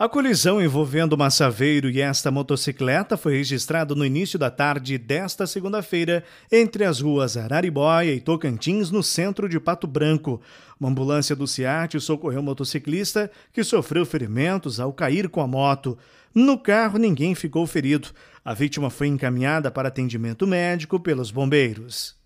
A colisão envolvendo Massaveiro e esta motocicleta foi registrada no início da tarde desta segunda-feira entre as ruas Araribóia e Tocantins, no centro de Pato Branco. Uma ambulância do Ciat socorreu o motociclista que sofreu ferimentos ao cair com a moto. No carro, ninguém ficou ferido. A vítima foi encaminhada para atendimento médico pelos bombeiros.